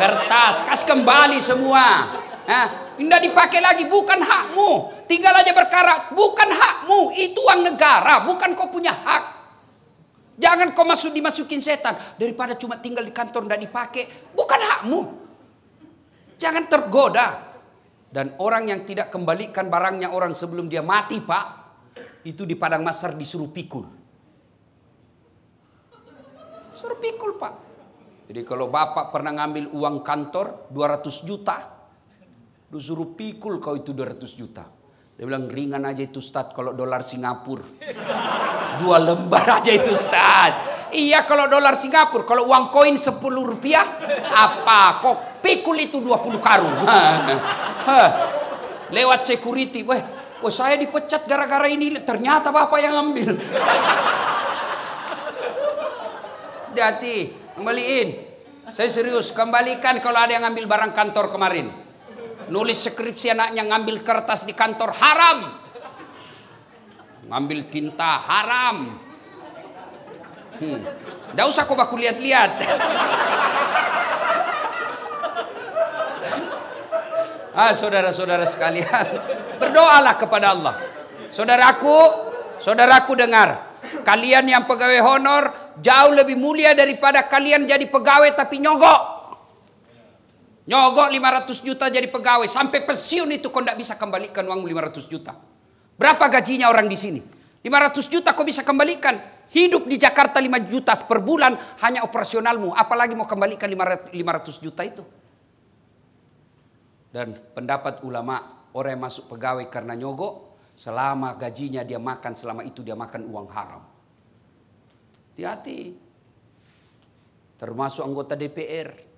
kertas, kas kembali semua. Ah, tidak dipakai lagi, bukan hakmu. Tinggal aja berkarat, bukan hakmu. Itu uang negara, bukan kau punya hak. Jangan kau masuk dimasukin setan daripada cuma tinggal di kantor dan dipakai. Bukan hakmu. Jangan tergoda. Dan orang yang tidak kembalikan barangnya orang sebelum dia mati, Pak, itu di padang masar disuruh pikul. Suruh pikul, Pak. Jadi kalau Bapak pernah ngambil uang kantor 200 juta, disuruh pikul kau itu 200 juta. Dia bilang ringan aja itu Ustaz kalau dolar Singapura. (laughs) Dua lembar aja itu Ustaz. Iya kalau dolar Singapura, kalau uang koin 10 rupiah, apa? Kok pikul itu 20 karung. (laughs) Lewat security, weh, wah saya dipecat gara-gara ini, ternyata Bapak yang ambil. Dati, (laughs) kembaliin. Saya serius, kembalikan kalau ada yang ambil barang kantor kemarin. Nulis skripsi anaknya ngambil kertas di kantor haram. Ngambil tinta haram. Hmm. usah kau baku lihat-lihat. ah, saudara-saudara sekalian, berdoalah kepada Allah. Saudaraku, saudaraku dengar, kalian yang pegawai honor jauh lebih mulia daripada kalian jadi pegawai tapi nyogok. Nyogok 500 juta jadi pegawai. Sampai pensiun itu kau tidak bisa kembalikan uang 500 juta. Berapa gajinya orang di sini? 500 juta kau bisa kembalikan. Hidup di Jakarta 5 juta per bulan hanya operasionalmu. Apalagi mau kembalikan 500 juta itu. Dan pendapat ulama orang yang masuk pegawai karena nyogok. Selama gajinya dia makan, selama itu dia makan uang haram. Hati-hati. Termasuk anggota DPR.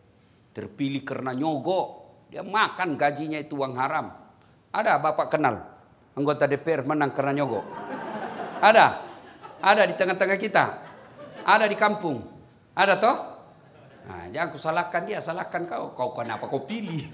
Terpilih karena nyogok. Dia makan gajinya itu uang haram. Ada Bapak kenal anggota DPR menang karena nyogok? Ada. Ada di tengah-tengah kita. Ada di kampung. Ada toh? Nah, jangan aku salahkan dia, salahkan kau. Kau kenapa kau pilih? (laughs)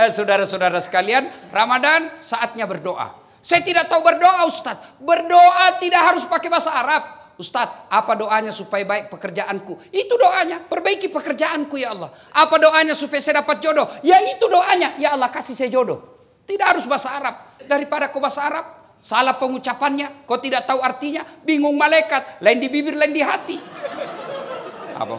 eh, saudara-saudara sekalian, Ramadan saatnya berdoa. Saya tidak tahu berdoa Ustadz. Berdoa tidak harus pakai bahasa Arab. Ustadz, apa doanya supaya baik pekerjaanku? Itu doanya, perbaiki pekerjaanku ya Allah. Apa doanya supaya saya dapat jodoh? Ya itu doanya, ya Allah kasih saya jodoh. Tidak harus bahasa Arab. Daripada kau bahasa Arab, salah pengucapannya, kau tidak tahu artinya, bingung malaikat, lain di bibir, lain di hati. Apa?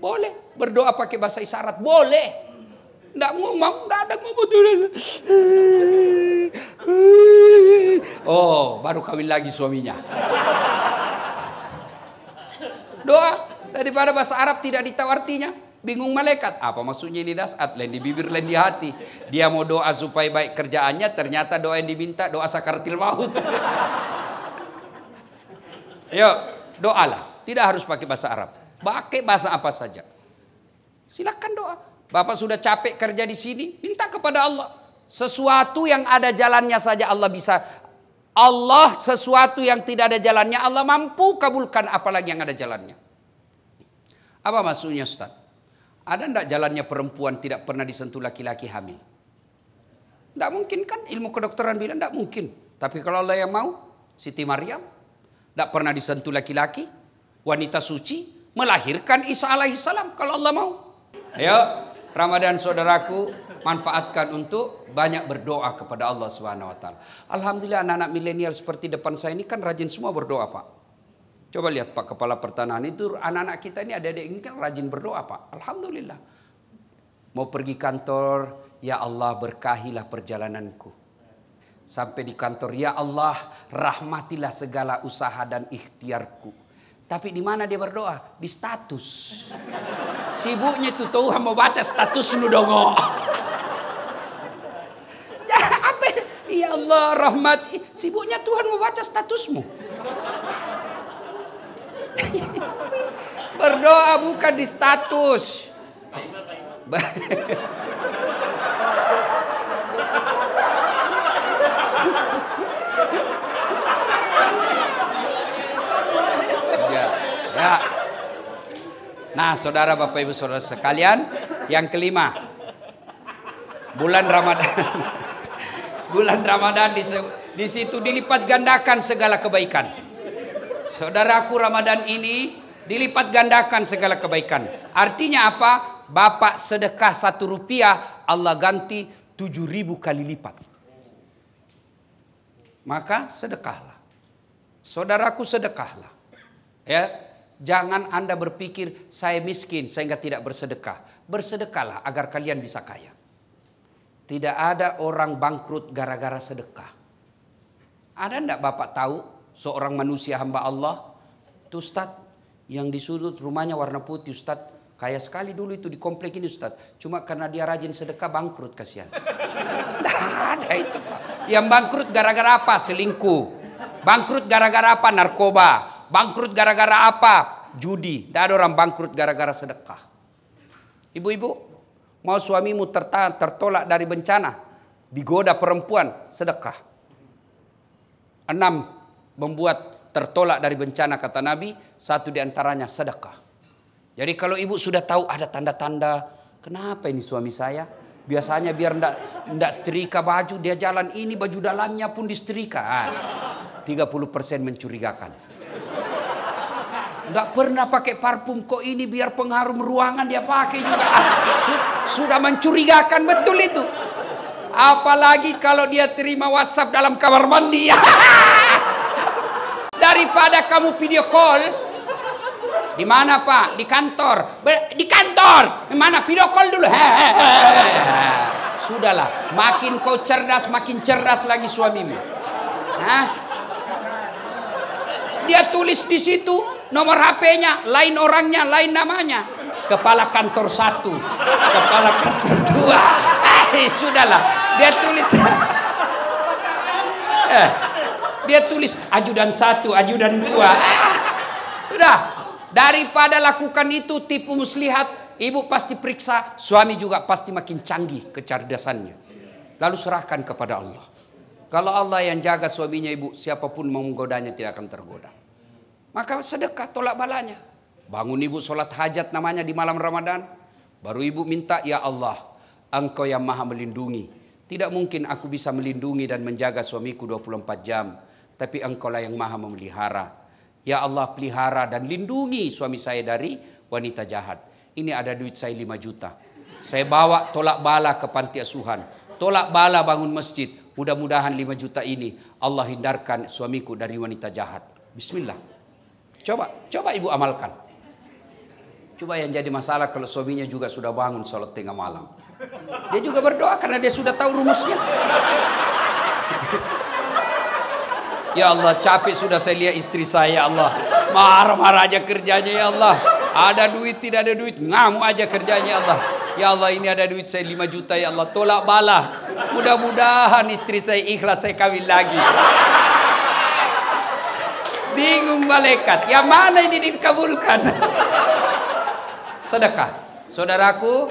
Boleh berdoa pakai bahasa isyarat, boleh. Tidak mau, tidak ada ngomong. Oh, baru kawin lagi suaminya. Doa daripada bahasa Arab tidak ditahu Bingung malaikat, apa maksudnya ini dasat? Lain di bibir, lain di hati. Dia mau doa supaya baik kerjaannya, ternyata doa yang diminta doa sakartil maut. Yuk, doalah. Tidak harus pakai bahasa Arab. Pakai bahasa apa saja. Silakan doa. Bapak sudah capek kerja di sini, minta kepada Allah. Sesuatu yang ada jalannya saja Allah bisa Allah sesuatu yang tidak ada jalannya Allah mampu kabulkan apalagi yang ada jalannya. Apa maksudnya Ustaz? Ada ndak jalannya perempuan tidak pernah disentuh laki-laki hamil? Tidak mungkin kan ilmu kedokteran bilang tidak mungkin. Tapi kalau Allah yang mau, Siti Maryam tidak pernah disentuh laki-laki, wanita suci melahirkan Isa alaihissalam kalau Allah mau. Ayo, Ramadan saudaraku, manfaatkan untuk banyak berdoa kepada Allah Subhanahu wa taala. Alhamdulillah anak-anak milenial seperti depan saya ini kan rajin semua berdoa, Pak. Coba lihat Pak Kepala Pertanahan itu anak-anak kita ini ada adik ini kan rajin berdoa, Pak. Alhamdulillah. Mau pergi kantor, ya Allah berkahilah perjalananku. Sampai di kantor, ya Allah rahmatilah segala usaha dan ikhtiarku. Tapi di mana dia berdoa? Di status. Sibuknya itu Tuhan mau baca status lu dong. Ya Allah rahmat. Sibuknya Tuhan membaca statusmu. Berdoa bukan di status. Ya, ya, Nah, saudara Bapak Ibu Saudara sekalian, yang kelima. Bulan Ramadan bulan Ramadan di, di situ dilipat gandakan segala kebaikan. Saudaraku Ramadan ini dilipat gandakan segala kebaikan. Artinya apa? Bapak sedekah satu rupiah, Allah ganti tujuh ribu kali lipat. Maka sedekahlah. Saudaraku sedekahlah. Ya, Jangan Anda berpikir saya miskin sehingga tidak bersedekah. Bersedekahlah agar kalian bisa kaya. Tidak ada orang bangkrut gara-gara sedekah. Ada enggak Bapak tahu seorang manusia hamba Allah? Itu Ustaz yang di sudut rumahnya warna putih Ustaz. Kaya sekali dulu itu di komplek ini Ustaz. Cuma karena dia rajin sedekah bangkrut kasihan. Tidak (laughs) ada itu Pak. Yang bangkrut gara-gara apa? Selingkuh. Bangkrut gara-gara apa? Narkoba. Bangkrut gara-gara apa? Judi. Tidak ada orang bangkrut gara-gara sedekah. Ibu-ibu, Mau suamimu tertahan, tertolak dari bencana. Digoda perempuan, sedekah. Enam, membuat tertolak dari bencana kata Nabi. Satu diantaranya sedekah. Jadi kalau ibu sudah tahu ada tanda-tanda. Kenapa ini suami saya? Biasanya biar ndak, ndak setrika baju dia jalan ini baju dalamnya pun disetrika. Ah, puluh 30% mencurigakan. Tidak pernah pakai parfum kok ini biar pengharum ruangan dia pakai juga. Sudah mencurigakan betul itu. Apalagi kalau dia terima WhatsApp dalam kamar mandi. (laughs) Daripada kamu video call. Di mana Pak? Di kantor. di kantor. Mana video call dulu. Sudahlah, makin kau cerdas, makin cerdas lagi suamimu. Hah? Dia tulis di situ, nomor HP-nya, lain orangnya, lain namanya. Kepala kantor satu, kepala kantor dua. Eh, sudahlah, dia tulis. (laughs) eh, dia tulis ajudan satu, ajudan dua. sudah, ah, daripada lakukan itu tipu muslihat, ibu pasti periksa, suami juga pasti makin canggih kecerdasannya. Lalu serahkan kepada Allah. Kalau Allah yang jaga suaminya ibu, siapapun menggodanya tidak akan tergoda. Maka sedekah tolak balanya. Bangun ibu solat hajat namanya di malam Ramadan. Baru ibu minta, ya Allah, engkau yang maha melindungi. Tidak mungkin aku bisa melindungi dan menjaga suamiku 24 jam. Tapi engkau lah yang maha memelihara. Ya Allah pelihara dan lindungi suami saya dari wanita jahat. Ini ada duit saya 5 juta. Saya bawa tolak bala ke panti asuhan. Tolak bala bangun masjid. Mudah-mudahan 5 juta ini Allah hindarkan suamiku dari wanita jahat. Bismillah. Coba, coba ibu amalkan. Coba yang jadi masalah kalau suaminya juga sudah bangun sholat tengah malam. Dia juga berdoa karena dia sudah tahu rumusnya. (laughs) ya Allah, capek sudah saya lihat istri saya, ya Allah. Marah-marah aja kerjanya, ya Allah. Ada duit, tidak ada duit. Ngamuk aja kerjanya, ya Allah. Ya Allah, ini ada duit saya 5 juta, ya Allah. Tolak balah. Mudah-mudahan istri saya ikhlas, saya kawin lagi. Bingung malaikat. Yang mana ini dikabulkan? (laughs) sedekah. Saudaraku,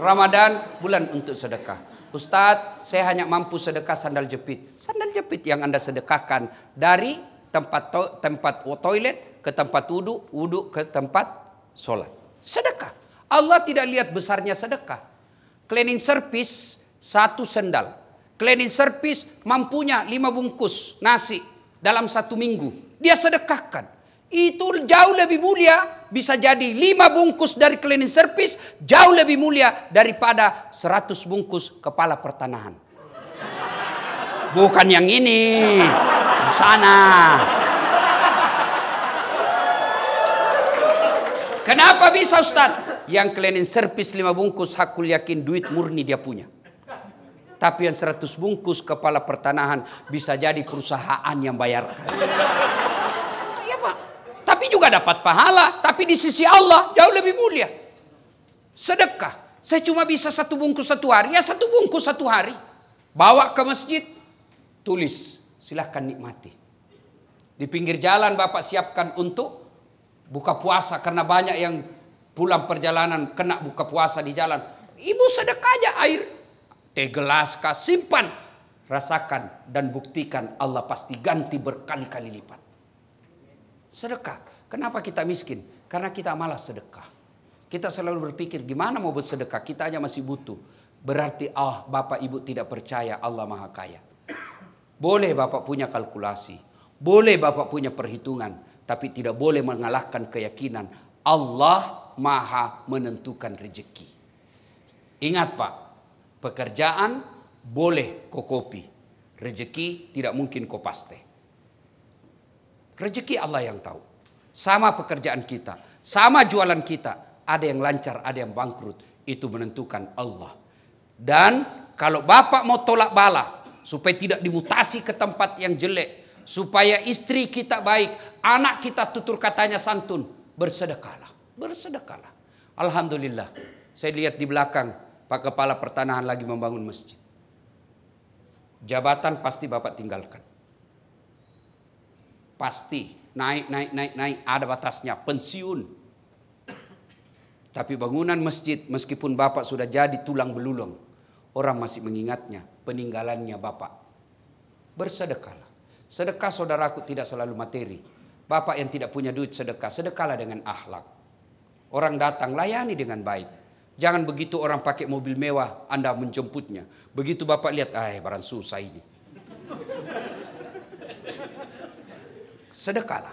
Ramadan bulan untuk sedekah. Ustadz, saya hanya mampu sedekah sandal jepit. Sandal jepit yang Anda sedekahkan dari tempat to tempat toilet ke tempat wudhu, wudhu ke tempat sholat. Sedekah. Allah tidak lihat besarnya sedekah. Cleaning service satu sendal. Cleaning service mampunya lima bungkus nasi dalam satu minggu dia sedekahkan. Itu jauh lebih mulia bisa jadi lima bungkus dari cleaning service jauh lebih mulia daripada seratus bungkus kepala pertanahan. Bukan yang ini, di sana. Kenapa bisa Ustaz? Yang cleaning service lima bungkus hakul yakin duit murni dia punya tapi yang seratus bungkus kepala pertanahan bisa jadi perusahaan yang bayar. Iya Pak. Tapi juga dapat pahala, tapi di sisi Allah jauh lebih mulia. Sedekah. Saya cuma bisa satu bungkus satu hari, ya satu bungkus satu hari. Bawa ke masjid, tulis, silahkan nikmati. Di pinggir jalan Bapak siapkan untuk buka puasa karena banyak yang pulang perjalanan kena buka puasa di jalan. Ibu sedekah aja air tegelas simpan, rasakan dan buktikan Allah pasti ganti berkali-kali lipat. Sedekah. Kenapa kita miskin? Karena kita malas sedekah. Kita selalu berpikir gimana mau bersedekah, kita hanya masih butuh. Berarti ah oh, Bapak Ibu tidak percaya Allah Maha Kaya. Boleh Bapak punya kalkulasi, boleh Bapak punya perhitungan, tapi tidak boleh mengalahkan keyakinan Allah Maha menentukan rezeki. Ingat Pak, Pekerjaan boleh kau kopi. Rezeki tidak mungkin kau paste. Rezeki Allah yang tahu. Sama pekerjaan kita, sama jualan kita. Ada yang lancar, ada yang bangkrut. Itu menentukan Allah. Dan kalau bapak mau tolak bala, supaya tidak dimutasi ke tempat yang jelek, supaya istri kita baik, anak kita tutur katanya santun, bersedekahlah, bersedekahlah. Alhamdulillah, saya lihat di belakang Pak Kepala Pertanahan lagi membangun masjid. Jabatan pasti Bapak tinggalkan. Pasti naik, naik, naik, naik, ada batasnya, pensiun. Tapi bangunan masjid meskipun Bapak sudah jadi tulang belulung, orang masih mengingatnya peninggalannya Bapak. Bersedekahlah. Sedekah saudaraku tidak selalu materi. Bapak yang tidak punya duit sedekah, sedekahlah dengan akhlak. Orang datang layani dengan baik. Jangan begitu orang pakai mobil mewah, Anda menjemputnya. Begitu Bapak lihat, ah eh, barang susah ini. Sedekahlah.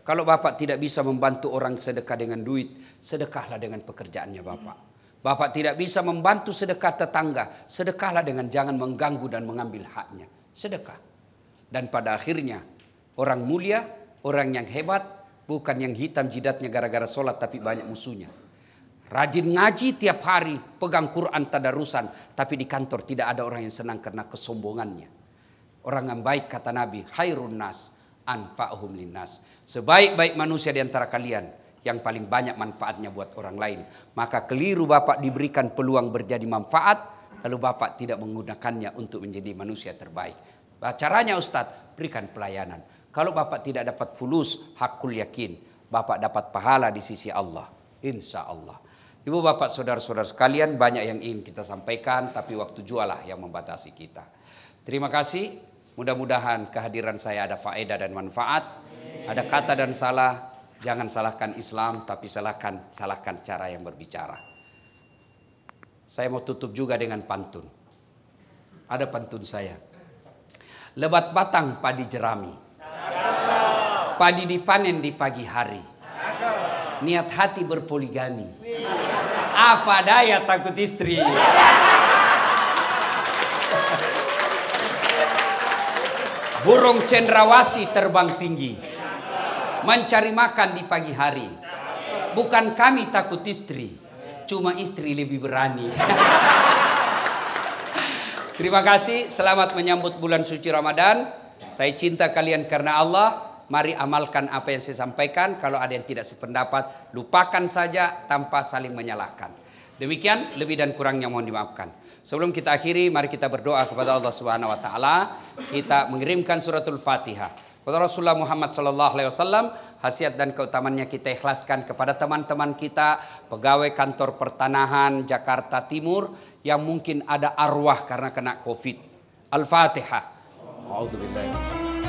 Kalau Bapak tidak bisa membantu orang sedekah dengan duit, sedekahlah dengan pekerjaannya Bapak. Bapak tidak bisa membantu sedekah tetangga, sedekahlah dengan jangan mengganggu dan mengambil haknya. Sedekah. Dan pada akhirnya, orang mulia, orang yang hebat, bukan yang hitam jidatnya gara-gara sholat tapi banyak musuhnya. Rajin ngaji tiap hari, pegang Quran tadarusan. Tapi di kantor tidak ada orang yang senang karena kesombongannya. Orang yang baik kata Nabi, hairun nas anfa'uhum linnas. Sebaik-baik manusia di antara kalian yang paling banyak manfaatnya buat orang lain. Maka keliru Bapak diberikan peluang berjadi manfaat, lalu Bapak tidak menggunakannya untuk menjadi manusia terbaik. Caranya Ustadz, berikan pelayanan. Kalau Bapak tidak dapat fulus, hakul yakin. Bapak dapat pahala di sisi Allah. Insya Allah. Ibu bapak saudara-saudara sekalian banyak yang ingin kita sampaikan tapi waktu jualah yang membatasi kita. Terima kasih. Mudah-mudahan kehadiran saya ada faedah dan manfaat. Ada kata dan salah. Jangan salahkan Islam tapi salahkan salahkan cara yang berbicara. Saya mau tutup juga dengan pantun. Ada pantun saya. Lebat batang padi jerami. Padi dipanen di pagi hari. Niat hati berpoligami apa daya takut istri. Burung cendrawasi terbang tinggi. Mencari makan di pagi hari. Bukan kami takut istri. Cuma istri lebih berani. (laughs) Terima kasih. Selamat menyambut bulan suci Ramadan. Saya cinta kalian karena Allah. Mari amalkan apa yang saya sampaikan. Kalau ada yang tidak sependapat, lupakan saja tanpa saling menyalahkan. Demikian lebih dan kurangnya mohon dimaafkan. Sebelum kita akhiri, mari kita berdoa kepada Allah Subhanahu wa taala. Kita mengirimkan suratul Fatihah. Kepada Rasulullah Muhammad sallallahu alaihi wasallam, hasiat dan keutamannya kita ikhlaskan kepada teman-teman kita, pegawai kantor pertanahan Jakarta Timur yang mungkin ada arwah karena kena Covid. Al-Fatihah. A'udzubillahi